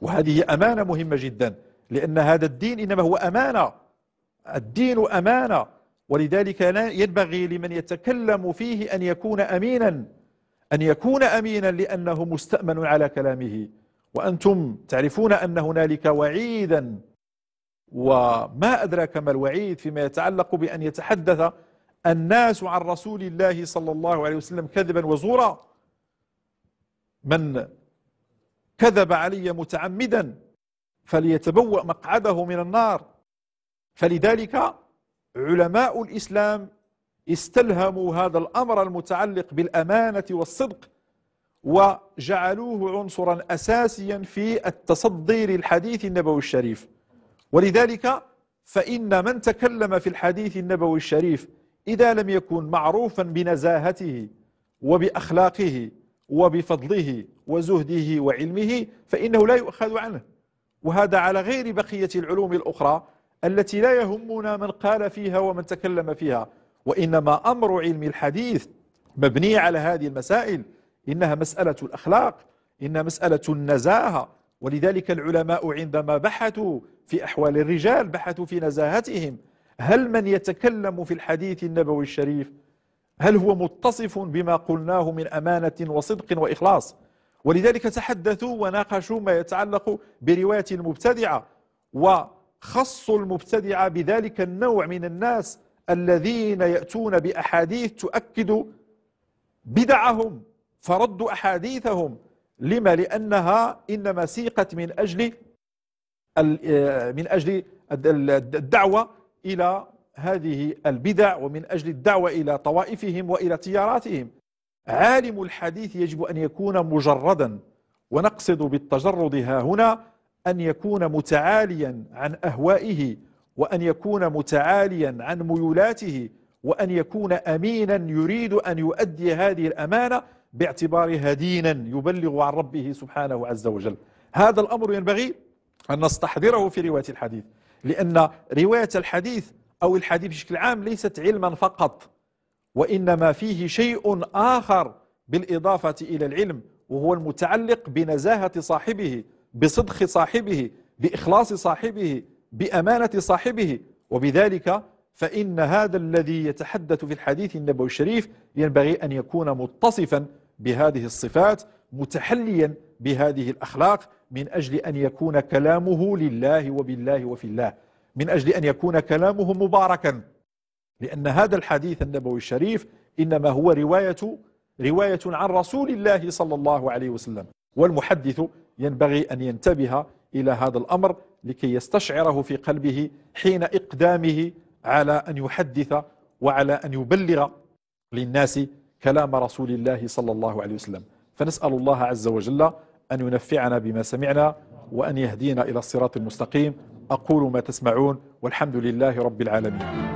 وهذه أمانة مهمة جدا لأن هذا الدين إنما هو أمانة الدين أمانة ولذلك ينبغي لمن يتكلم فيه أن يكون أمينا أن يكون أمينا لأنه مستأمن على كلامه وأنتم تعرفون أن هنالك وعيدا وما أدراك ما الوعيد فيما يتعلق بأن يتحدث الناس عن رسول الله صلى الله عليه وسلم كذبا وزورا من كذب علي متعمدا فليتبوأ مقعده من النار فلذلك علماء الإسلام استلهموا هذا الأمر المتعلق بالأمانة والصدق وجعلوه عنصرا أساسيا في التصدي للحديث النبوي الشريف ولذلك فإن من تكلم في الحديث النبوي الشريف إذا لم يكن معروفا بنزاهته وبأخلاقه وبفضله وزهده وعلمه فإنه لا يؤخذ عنه وهذا على غير بقية العلوم الأخرى التي لا يهمنا من قال فيها ومن تكلم فيها وإنما أمر علم الحديث مبني على هذه المسائل إنها مسألة الأخلاق إنها مسألة النزاهة ولذلك العلماء عندما بحثوا في أحوال الرجال بحثوا في نزاهتهم هل من يتكلم في الحديث النبوي الشريف هل هو متصف بما قلناه من أمانة وصدق وإخلاص ولذلك تحدثوا وناقشوا ما يتعلق برواية المبتدعة وخصوا المبتدعة بذلك النوع من الناس الذين يأتون بأحاديث تؤكد بدعهم فردوا أحاديثهم لما لأنها إنما سيقت من أجل آه، من أجل الدعوة إلى هذه البدع ومن أجل الدعوة إلى طوائفهم وإلى تياراتهم عالم الحديث يجب أن يكون مجردا ونقصد بالتجرد ها هنا أن يكون متعاليا عن أهوائه وأن يكون متعاليا عن ميولاته وأن يكون أمينا يريد أن يؤدي هذه الأمانة باعتباره دينا يبلغ عن ربه سبحانه عز وجل هذا الأمر ينبغي أن نستحضره في رواية الحديث لأن رواية الحديث أو الحديث بشكل عام ليست علما فقط وإنما فيه شيء آخر بالإضافة إلى العلم وهو المتعلق بنزاهة صاحبه بصدق صاحبه بإخلاص صاحبه بأمانة صاحبه وبذلك فإن هذا الذي يتحدث في الحديث النبوي الشريف ينبغي أن يكون متصفا بهذه الصفات متحليا بهذه الاخلاق من اجل ان يكون كلامه لله وبالله وفي الله من اجل ان يكون كلامه مباركا لان هذا الحديث النبوي الشريف انما هو روايه روايه عن رسول الله صلى الله عليه وسلم والمحدث ينبغي ان ينتبه الى هذا الامر لكي يستشعره في قلبه حين اقدامه على ان يحدث وعلى ان يبلغ للناس كلام رسول الله صلى الله عليه وسلم فنسأل الله عز وجل أن ينفعنا بما سمعنا وأن يهدينا إلى الصراط المستقيم أقول ما تسمعون والحمد لله رب العالمين